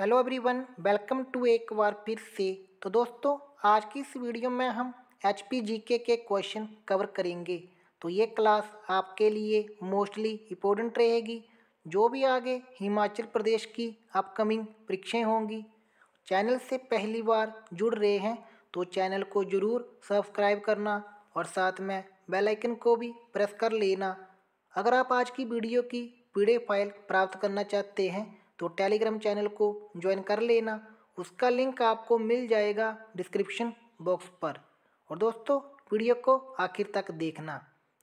hello everyone welcome to एक बार फिर से तो दोस्तों आज की इस वीडियो में हम एच के के क्वेश्चन कवर करेंगे तो ये क्लास आपके लिए मोस्टली इम्पोर्टेंट रहेगी जो भी आगे हिमाचल प्रदेश की अपकमिंग परीक्षाएं होंगी चैनल से पहली बार जुड़ रहे हैं तो चैनल को ज़रूर सब्सक्राइब करना और साथ में बेलाइकन को भी प्रेस कर लेना अगर आप आज की वीडियो की पी फाइल प्राप्त करना चाहते हैं तो टेलीग्राम चैनल को ज्वाइन कर लेना उसका लिंक आपको मिल जाएगा डिस्क्रिप्शन बॉक्स पर और दोस्तों वीडियो को आखिर तक देखना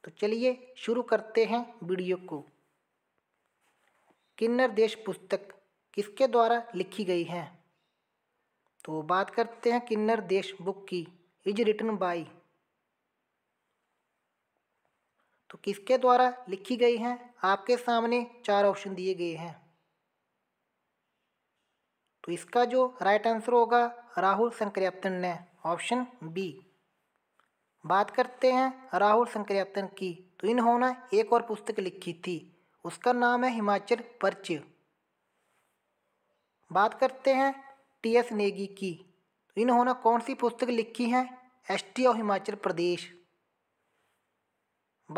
तो चलिए शुरू करते हैं वीडियो को किन्नर देश पुस्तक किसके द्वारा लिखी गई है तो बात करते हैं किन्नर देश बुक की इज रिटन बाई तो किसके द्वारा लिखी गई हैं आपके सामने चार ऑप्शन दिए गए हैं तो इसका जो राइट आंसर होगा राहुल संक्रियाप्तन ने ऑप्शन बी बात करते हैं राहुल संक्रियाप्तन की तो इन्होंने एक और पुस्तक लिखी थी उसका नाम है हिमाचल पर्च बात करते हैं टी एस नेगी की तो इन्होंने कौन सी पुस्तक लिखी है history of Himachal Pradesh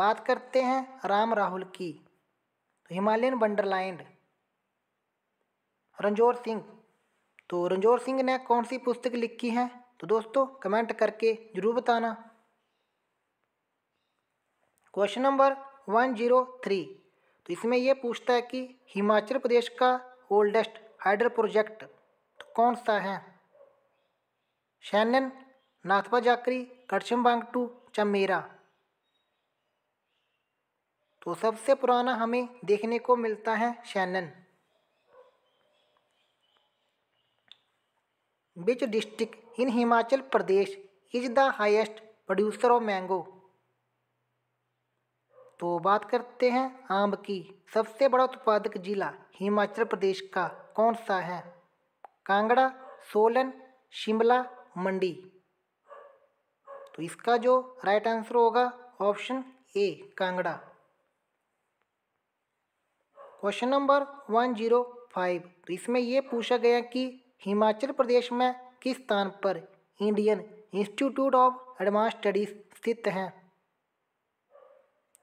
बात करते हैं राम राहुल की तो हिमालयन वंडरलैंड रंजोर सिंह तो रंजोर सिंह ने कौन सी पुस्तक लिखी है तो दोस्तों कमेंट करके ज़रूर बताना question number one zero three तो इसमें यह पूछता है कि हिमाचल प्रदेश का ओल्डेस्ट हाइडल प्रोजेक्ट तो कौन सा है शैनन नाथपा जाकरी बांग बांगटू चमेरा तो सबसे पुराना हमें देखने को मिलता है शैनन which district in Himachal Pradesh is the highest producer of mango तो बात करते हैं आम की सबसे बड़ा उत्पादक जिला हिमाचल प्रदेश का कौन सा है कांगड़ा सोलन शिमला मंडी तो इसका जो राइट आंसर होगा option A Kangra question number one zero five तो इसमें यह पूछा गया कि हिमाचल प्रदेश में किस स्थान पर Indian institute of advance studies स्थित है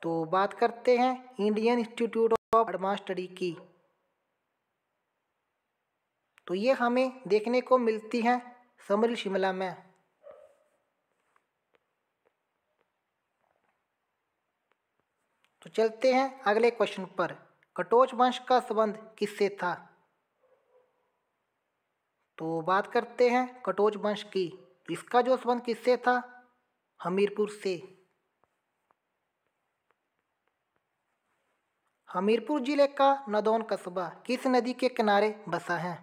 तो बात करते हैं Indian institute of advance study की तो ये हमें देखने को मिलती है समरी शिमला में तो चलते हैं अगले क्वेश्चन पर कटोच वंश का संबंध किससे था तो बात करते हैं कटोच वंश की इसका जो संबंध किससे था हमीरपुर से हमीरपुर जिले का नदौन कस्बा किस नदी के किनारे बसा है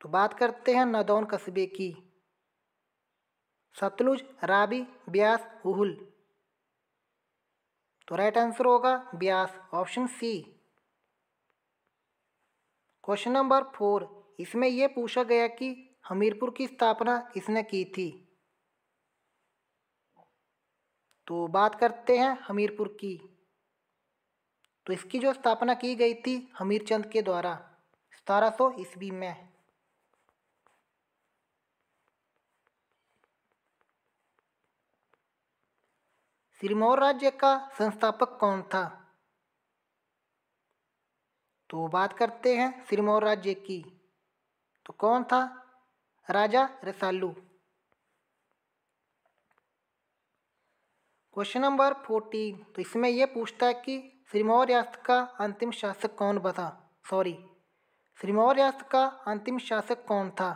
तो बात करते हैं नदौन कस्बे की सतलुज राबी ब्यास उहुल तो राइट आंसर होगा Beas option C question number four इसमें यह पूछा गया कि हमीरपुर की स्थापना किसने की थी तो बात करते हैं हमीरपुर की तो इसकी जो स्थापना की गई थी हमीरचंद के द्वारा सतारह सौ ईस्वी में सिरमौर राज्य का संस्थापक कौन था तो बात करते हैं सिरमौर राज्य की तो कौन था Raja Rasalu question number fourteen तो इसमें यह पूछता है कि सिरमौर रियासत का अंतिम शासक कौन बता सॉरी सिरमौर रियासत का अंतिम शासक कौन था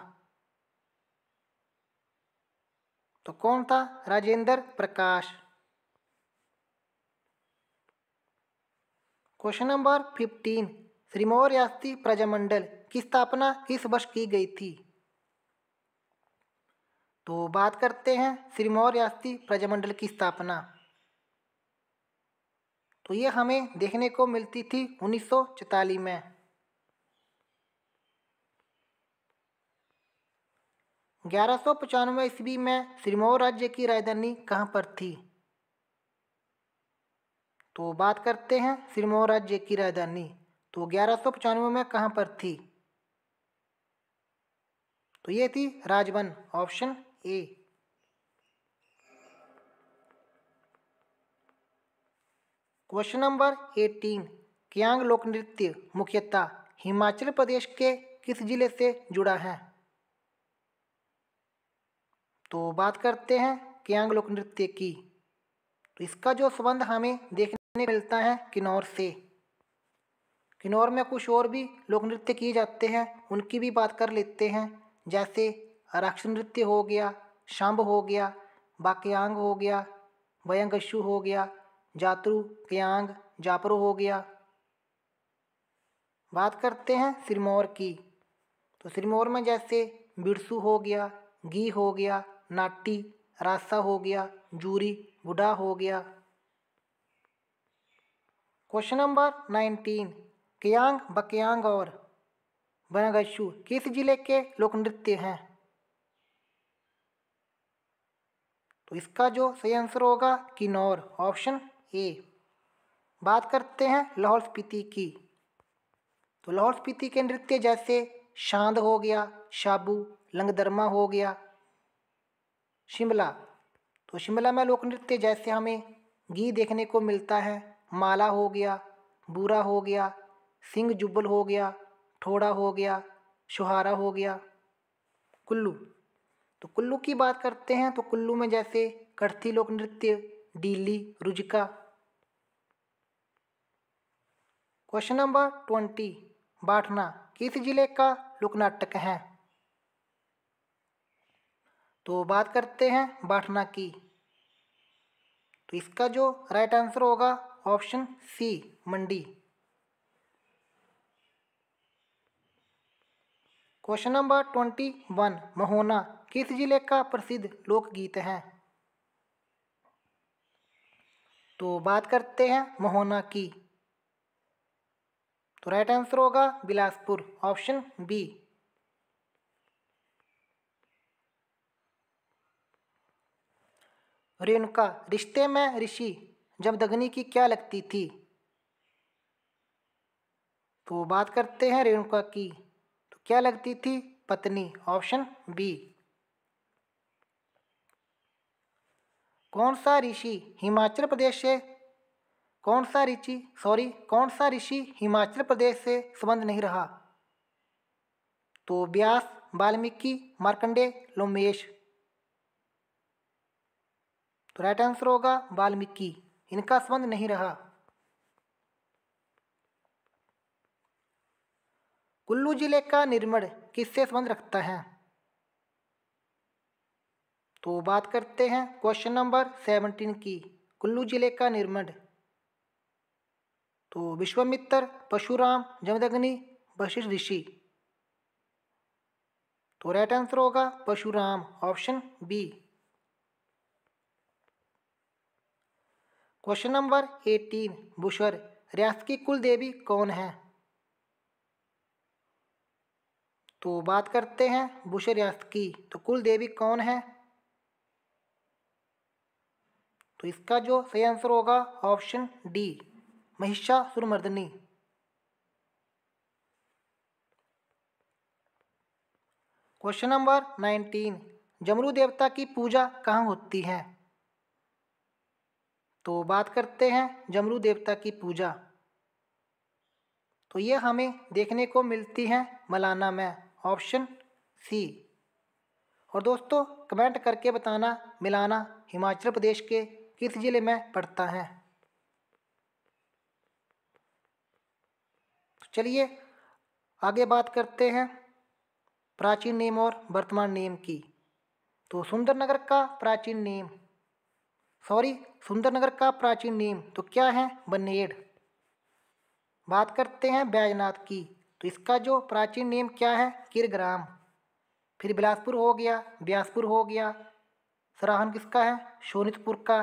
तो कौन था Rajendra Prakash question number fifteen Trimor Prajamandal की स्थापना किस वर्ष की गई थी तो बात करते हैं श्रीमौर प्रजामंडल की स्थापना तो ये हमें देखने को मिलती थी उन्नीस में ग्यारह सौ पचानवे ईस्वी में श्रीमौर राज्य की राजधानी कहाँ पर थी तो बात करते हैं श्रीमौर राज्य की राजधानी तो ग्यारह सौ पचानवे में कहाँ पर थी तो ये थी Rajvan option A question number eighteen Kyang लोक नृत्य मुख्यतः हिमाचल प्रदेश के किस जिले से जुड़ा है तो बात करते हैं क्यांग लोक नृत्य की तो इसका जो संबंध हमें देखने मिलता है किन्नौर से किन्नौर में कुछ और भी लोक नृत्य किए जाते हैं उनकी भी बात कर लेते हैं जैसे राक्षस नृत्य हो गया शंभ हो गया बाक्यांग हो गया वयंगशु हो गया जातरु क्यांग जापरो हो गया बात करते हैं सिरमौर की तो सिरमौर में जैसे बिरसू हो गया घी हो गया नाटी रासा हो गया जूरी बुढ़ा हो गया question number nineteen Kiyang Bakiyang और बनागशु किस जिले के लोक नृत्य हैं तो इसका जो सही आंसर होगा किन्नौर ऑप्शन ए बात करते हैं लाहौल स्पीति की तो लाहौल स्पीति के नृत्य जैसे शांद हो गया शाबू लंगदरमा हो गया शिमला तो शिमला में लोक नृत्य जैसे हमें घी देखने को मिलता है माला हो गया बूरा हो गया सिंह जुब्बल हो गया ठोड़ा हो गया शुहारा हो गया कुल्लू तो कुल्लू की बात करते हैं तो कुल्लू में जैसे कड़थी लोक नृत्य डीली रुजका क्वेश्चन नंबर ट्वेंटी बाठना किस जिले का लोक नाटक है तो बात करते हैं बाठना की तो इसका जो राइट आंसर होगा option C Mandi question number twenty one Mahona किस जिले का प्रसिद्ध लोकगीत है तो बात करते हैं महोना की तो राइट आंसर होगा बिलासपुर ऑप्शन बी रेणुका रिश्ते में ऋषि जब दगनी की क्या लगती थी तो बात करते हैं रेणुका की क्या लगती थी पत्नी ऑप्शन बी कौन सा ऋषि हिमाचल प्रदेश से कौन सा ऋषि सॉरी कौन सा ऋषि हिमाचल प्रदेश से संबंध नहीं रहा तो व्यास वाल्मीकि मार्कंडे लोमेश तो राइट आंसर होगा वाल्मीकि इनका संबंध नहीं रहा कुल्लू जिले का निर्मण किससे संबंध रखता है तो बात करते हैं क्वेश्चन नंबर सेवनटीन की कुल्लू जिले का निर्मण तो विश्वमित्र पशुराम जमदग्नि वशिष्ठ ऋषि तो राइट आंसर होगा Parshuram option B question number eighteen Bushahr रियासत की कुल देवी कौन है तो बात करते हैं बुशर रियासत की तो कुल देवी कौन है तो इसका जो सही आंसर होगा option D Mahishasuramardini question number nineteen Jamru देवता की पूजा कहाँ होती है तो बात करते हैं जमरू देवता की पूजा तो ये हमें देखने को मिलती है मलाना में ऑप्शन सी और दोस्तों कमेंट करके बताना मिलाना हिमाचल प्रदेश के किस ज़िले में पड़ता है तो चलिए आगे बात करते हैं प्राचीन नेम और वर्तमान नेम की तो सुंदरनगर का प्राचीन नेम सॉरी सुंदरनगर का प्राचीन नेम तो क्या है बनेड़ बात करते हैं बैजनाथ की तो इसका जो प्राचीन नेम क्या है किरग्राम फिर बिलासपुर हो गया ब्यासपुर हो गया सराहन किसका है शोनितपुर का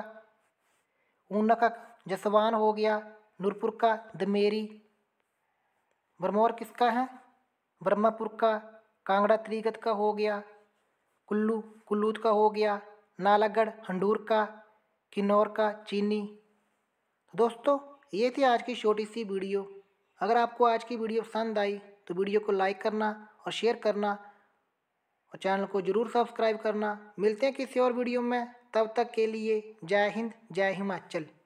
ऊना का जसवान हो गया नूरपुर का दमेरी बरमौर किसका है ब्रह्मापुर का कांगड़ा त्रिगत का हो गया कुल्लू कुल्लूत का हो गया नालागढ़ हंडूर का किन्नौर का चीनी दोस्तों ये थी आज की छोटी सी वीडियो अगर आपको आज की वीडियो पसंद आई तो वीडियो को लाइक करना और शेयर करना और चैनल को ज़रूर सब्सक्राइब करना मिलते हैं किसी और वीडियो में तब तक के लिए जय हिंद जय हिमाचल